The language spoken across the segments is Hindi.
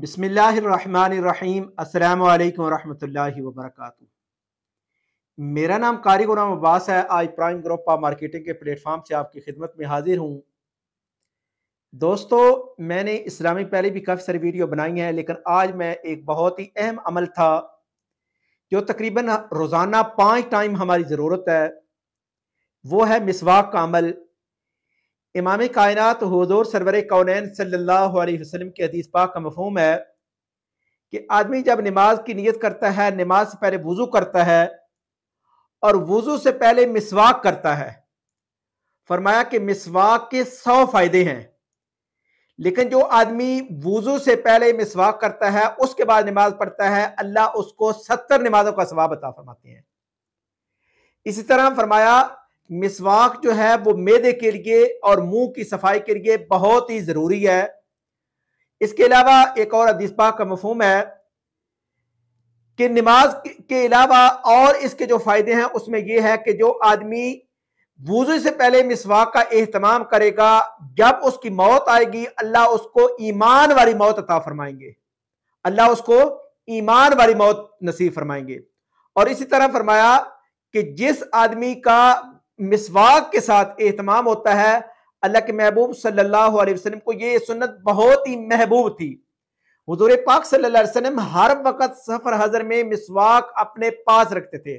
बिसमीम अल्लाम वरहमल वबरक मेरा नाम कारी गुलाम अब्बास है आज प्राइम ग्रोपा मार्केटिंग के प्लेटफॉर्म से आपकी खिदमत में हाजिर हूँ दोस्तों मैंने इस्लामी पहले भी काफ़ी सारी वीडियो बनाई हैं लेकिन आज मैं एक बहुत ही अहम अमल था जो तकरीबन रोज़ाना पाँच टाइम हमारी ज़रूरत है वो है मिसवाक का अमल इमाम कायनत हजूर सरवर कौन सल्लाम के अदीस पाक का मफहम है कि आदमी जब नमाज की नीयत करता है नमाज से पहले वज़ू करता है और वज़ू से पहले मिसवाक करता है फरमाया कि मिसवाक के सौ फ़ायदे हैं लेकिन जो आदमी वज़ू से पहले मिसवाक करता है उसके बाद नमाज पढ़ता है अल्लाह उसको सत्तर नमाजों का स्वाब बता फरमाते हैं इसी तरह फरमाया मिसवाक जो है वो मेदे के लिए और मुंह की सफाई के लिए बहुत ही ज़रूरी है इसके अलावा एक और हदीस का मफहम है कि नमाज के अलावा और इसके जो फ़ायदे हैं उसमें यह है कि जो आदमी वजू से पहले मिसवाक का एहतमाम करेगा जब उसकी मौत आएगी अल्लाह उसको ईमान वाली मौत अता फरमाएंगे अल्लाह उसको ईमान वाली मौत नसीब फरमाएंगे और इसी तरह फरमाया कि जिस आदमी का मिसवाक के साथ एहतमाम होता है अल्लाह के महबूब सल्लल्लाहु अलैहि वसल्लम को ये सुन्नत बहुत ही महबूब थी हजूर पाक सल्लल्लाहु अलैहि वसल्लम हर वक्त सफर हजर में मिसवाक अपने पास रखते थे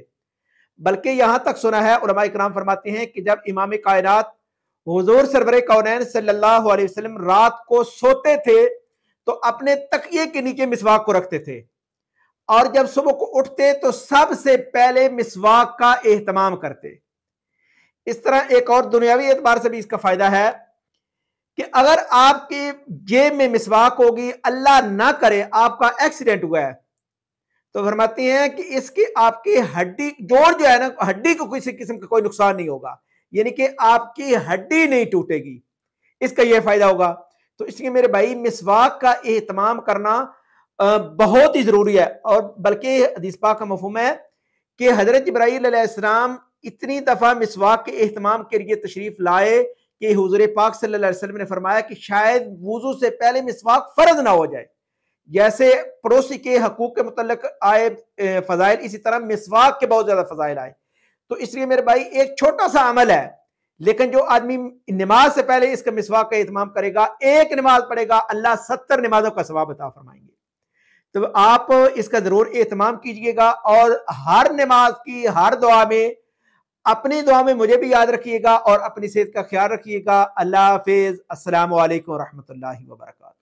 बल्कि यहाँ तक सुना है इकराम फरमाते हैं कि जब इमाम कायनात हजूर सरवर कौन सल्लल्लाहु अलैहि वसल्लम रात को सोते थे तो अपने तकिए के नीचे मिसवाक को रखते थे और जब सुबह को उठते तो सबसे पहले मिसवाक का एहतमाम करते इस तरह एक और दुनियावी एतबार से भी इसका फायदा है कि अगर आपके जेब में मिसवाक होगी अल्लाह ना करे आपका एक्सीडेंट हुआ है तो फरमाती हैं कि इसकी आपकी हड्डी जोड़ जो है ना हड्डी को किसी किस्म का कोई नुकसान नहीं होगा यानी कि आपकी हड्डी नहीं टूटेगी इसका यह फायदा होगा तो इसलिए मेरे भाई मिसवाक का एहतमाम करना बहुत ही ज़रूरी है और बल्कि हदीसपा का मफहम है कि हज़रत इब्राहीम इतनी दफ़ा मिसवाक के अहतमाम के लिए तशरीफ लाए कि हजूर पाक सल्लल्लाहु ने फरमाया कि शायद वज़ू से पहले मिसवाक फ़र्ज ना हो जाए जैसे पड़ोसी के हकूक के मतलब आए फ़जाइल इसी तरह मिसवाक के बहुत ज़्यादा फ़जाइल आए तो इसलिए मेरे भाई एक छोटा सा अमल है लेकिन जो आदमी नमाज से पहले इसका मिसवाक का अहतमाम करेगा एक नमाज पढ़ेगा अल्लाह सत्तर नमाजों का सवाब बता फरमाएंगे तो आप इसका ज़रूर एहतमाम कीजिएगा और हर नमाज की हर दुआ में अपनी दुआ में मुझे भी याद रखिएगा और अपनी सेहत का ख्याल रखिएगा अल्लाह हाफिज़ असलकम वरहमल वर्का